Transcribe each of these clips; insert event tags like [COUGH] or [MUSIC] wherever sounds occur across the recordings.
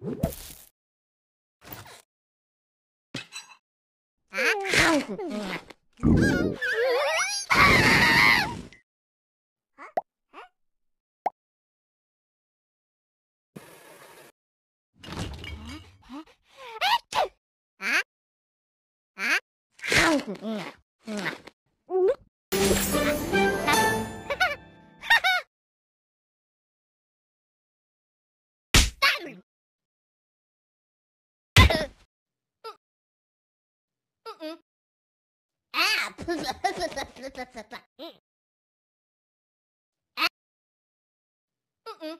Yeah. Mm-mm. Ah! [LAUGHS] mm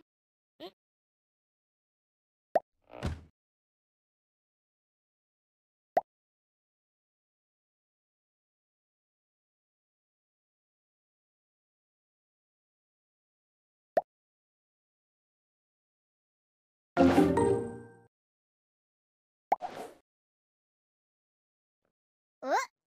え